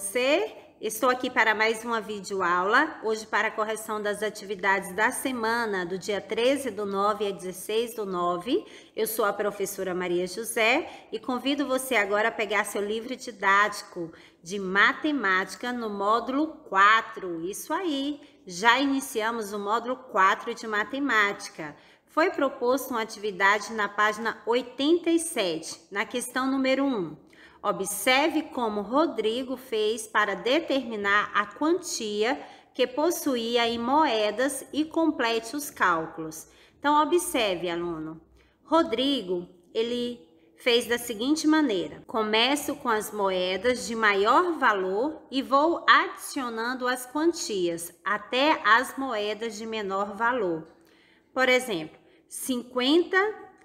você? Estou aqui para mais uma videoaula, hoje para a correção das atividades da semana, do dia 13 do 9 a 16 do 9. Eu sou a professora Maria José e convido você agora a pegar seu livro didático de matemática no módulo 4. Isso aí, já iniciamos o módulo 4 de matemática. Foi proposta uma atividade na página 87, na questão número 1. Observe como Rodrigo fez para determinar a quantia que possuía em moedas e complete os cálculos. Então, observe, aluno. Rodrigo, ele fez da seguinte maneira. Começo com as moedas de maior valor e vou adicionando as quantias até as moedas de menor valor. Por exemplo, 50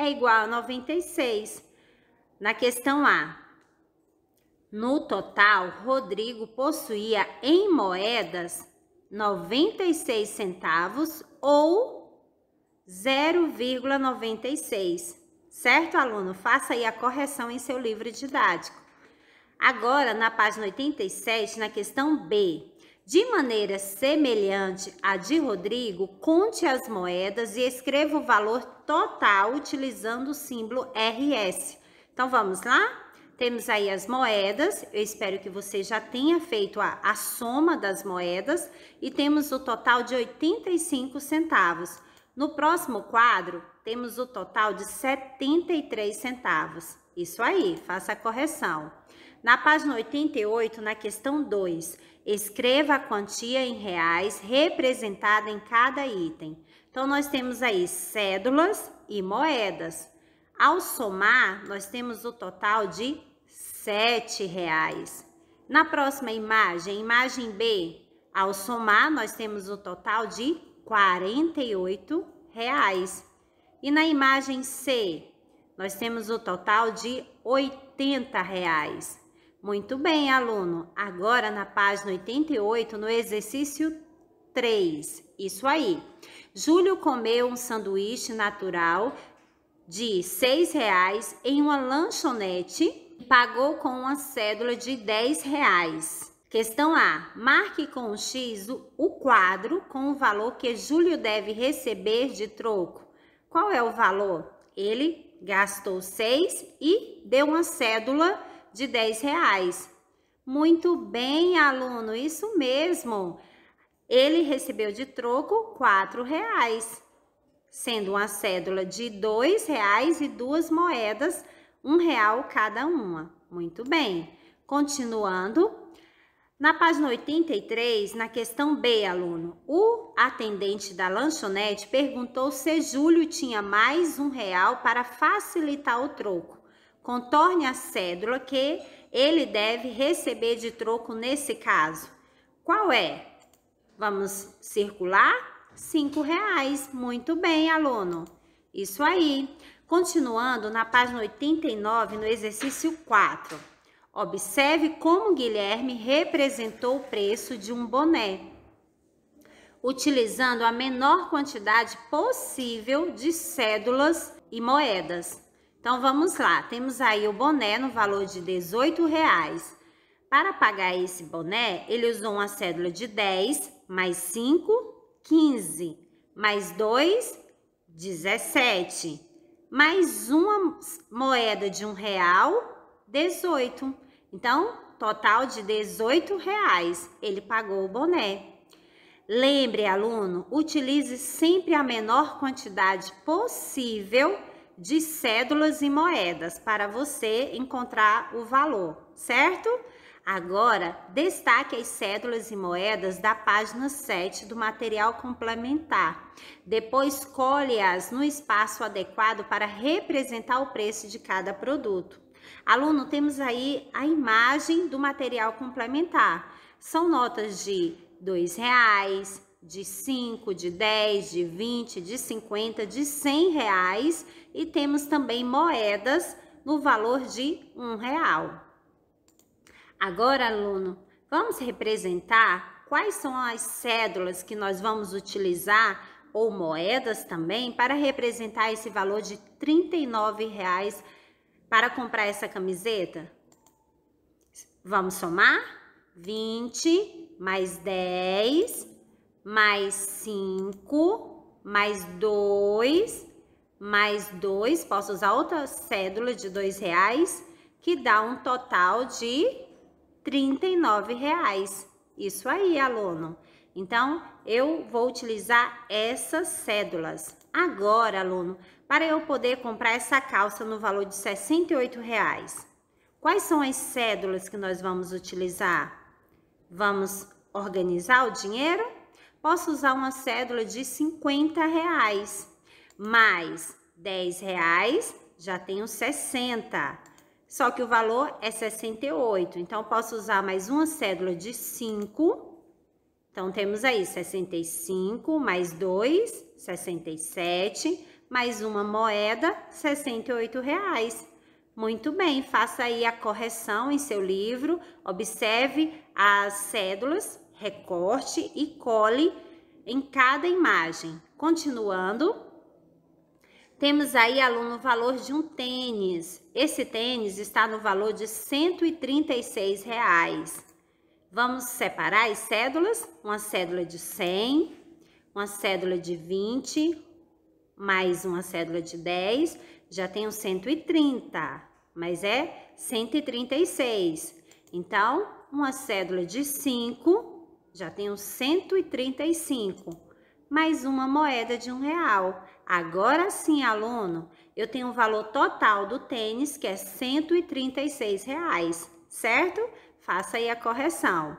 é igual a 96. Na questão A, no total, Rodrigo possuía em moedas 96 centavos ou 0,96. Certo, aluno? Faça aí a correção em seu livro didático. Agora, na página 87, na questão B, de maneira semelhante à de Rodrigo, conte as moedas e escreva o valor total utilizando o símbolo RS. Então vamos lá? Temos aí as moedas, eu espero que você já tenha feito a, a soma das moedas e temos o total de 85 centavos. No próximo quadro, temos o total de 73 centavos. Isso aí, faça a correção. Na página 88, na questão 2, Escreva a quantia em reais representada em cada item. Então, nós temos aí cédulas e moedas. Ao somar, nós temos o total de R$ 7,00. Na próxima imagem, imagem B, ao somar, nós temos o total de R$ 48,00. E na imagem C, nós temos o total de R$ 80,00. Muito bem, aluno. Agora na página 88, no exercício 3. Isso aí. Júlio comeu um sanduíche natural de R$ 6,00 em uma lanchonete e pagou com uma cédula de R$ 10,00. Questão A. Marque com o X o quadro com o valor que Júlio deve receber de troco. Qual é o valor? Ele gastou 6 e deu uma cédula de 10 reais. Muito bem, aluno, isso mesmo. Ele recebeu de troco quatro reais, sendo uma cédula de dois reais e duas moedas, um real cada uma. Muito bem. Continuando, na página 83, na questão B, aluno, o atendente da lanchonete perguntou se Júlio tinha mais um real para facilitar o troco. Contorne a cédula que ele deve receber de troco nesse caso. Qual é? Vamos circular? Cinco reais. Muito bem, aluno. Isso aí. Continuando na página 89, no exercício 4. Observe como Guilherme representou o preço de um boné, utilizando a menor quantidade possível de cédulas e moedas. Então vamos lá, temos aí o boné no valor de 18 reais. Para pagar esse boné, ele usou uma cédula de 10 mais 5, 15, mais 2, 17, mais uma moeda de um real, 18. Então, total de 18 reais. Ele pagou o boné. Lembre, aluno, utilize sempre a menor quantidade possível de cédulas e moedas para você encontrar o valor, certo? Agora, destaque as cédulas e moedas da página 7 do material complementar. Depois, colhe-as no espaço adequado para representar o preço de cada produto. Aluno, temos aí a imagem do material complementar. São notas de R$ 2,00, de 5, de 10, de 20, de 50, de 100 reais e temos também moedas no valor de um real. Agora, aluno, vamos representar quais são as cédulas que nós vamos utilizar ou moedas também para representar esse valor de 39 reais para comprar essa camiseta? Vamos somar? 20 mais 10 mais 5, mais 2, mais 2, posso usar outra cédula de 2 reais, que dá um total de 39 reais. Isso aí, aluno. Então, eu vou utilizar essas cédulas. Agora, aluno, para eu poder comprar essa calça no valor de 68 reais, quais são as cédulas que nós vamos utilizar? Vamos organizar o dinheiro posso usar uma cédula de 50 reais, mais 10 reais, já tenho 60. Só que o valor é 68, então posso usar mais uma cédula de 5. Então temos aí 65 mais 2, 67, mais uma moeda, 68 reais. Muito bem, faça aí a correção em seu livro, observe as cédulas recorte e cole em cada imagem. Continuando, temos aí, aluno, o valor de um tênis. Esse tênis está no valor de R$ 136,00. Vamos separar as cédulas? Uma cédula de 100, uma cédula de 20, mais uma cédula de 10, já tenho 130, mas é 136. Então, uma cédula de 5 já tenho 135, mais uma moeda de um real. Agora sim, aluno, eu tenho o um valor total do tênis, que é 136 reais, certo? Faça aí a correção.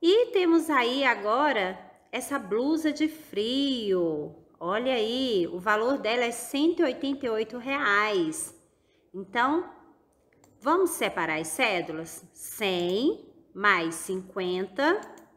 E temos aí agora essa blusa de frio. Olha aí, o valor dela é 188 reais. Então, vamos separar as cédulas? 100 mais 50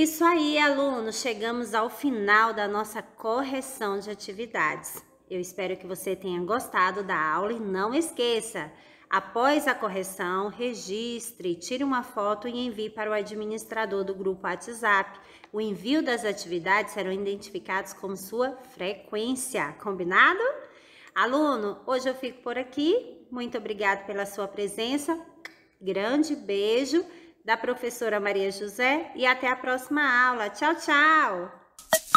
Isso aí, alunos, chegamos ao final da nossa correção de atividades. Eu espero que você tenha gostado da aula e não esqueça, após a correção, registre, tire uma foto e envie para o administrador do grupo WhatsApp. O envio das atividades serão identificados como sua frequência, combinado? Aluno, hoje eu fico por aqui. Muito obrigado pela sua presença. Grande beijo da professora Maria José e até a próxima aula. Tchau, tchau!